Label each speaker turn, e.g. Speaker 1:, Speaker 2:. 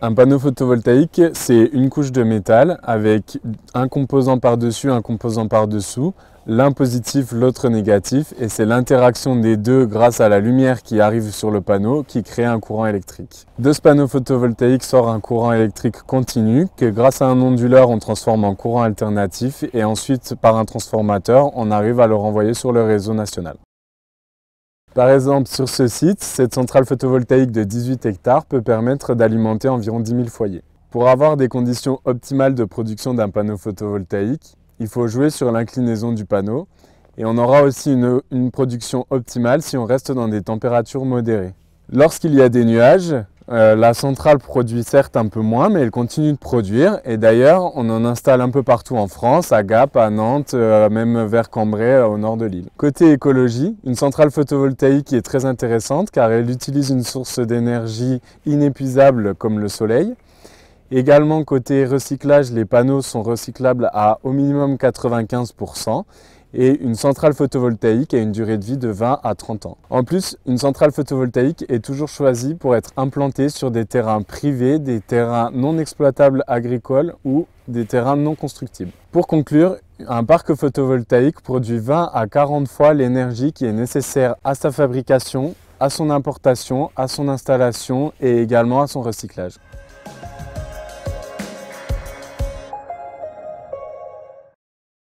Speaker 1: Un panneau photovoltaïque, c'est une couche de métal avec un composant par-dessus, un composant par-dessous, l'un positif, l'autre négatif, et c'est l'interaction des deux grâce à la lumière qui arrive sur le panneau qui crée un courant électrique. De ce panneau photovoltaïque sort un courant électrique continu que grâce à un onduleur on transforme en courant alternatif et ensuite par un transformateur on arrive à le renvoyer sur le réseau national. Par exemple, sur ce site, cette centrale photovoltaïque de 18 hectares peut permettre d'alimenter environ 10 000 foyers. Pour avoir des conditions optimales de production d'un panneau photovoltaïque, il faut jouer sur l'inclinaison du panneau et on aura aussi une, une production optimale si on reste dans des températures modérées. Lorsqu'il y a des nuages, euh, la centrale produit certes un peu moins, mais elle continue de produire. Et d'ailleurs, on en installe un peu partout en France, à Gap, à Nantes, euh, même vers Cambrai, euh, au nord de l'île. Côté écologie, une centrale photovoltaïque est très intéressante car elle utilise une source d'énergie inépuisable comme le soleil. Également, côté recyclage, les panneaux sont recyclables à au minimum 95% et une centrale photovoltaïque a une durée de vie de 20 à 30 ans. En plus, une centrale photovoltaïque est toujours choisie pour être implantée sur des terrains privés, des terrains non exploitables agricoles ou des terrains non constructibles. Pour conclure, un parc photovoltaïque produit 20 à 40 fois l'énergie qui est nécessaire à sa fabrication, à son importation, à son installation et également à son recyclage.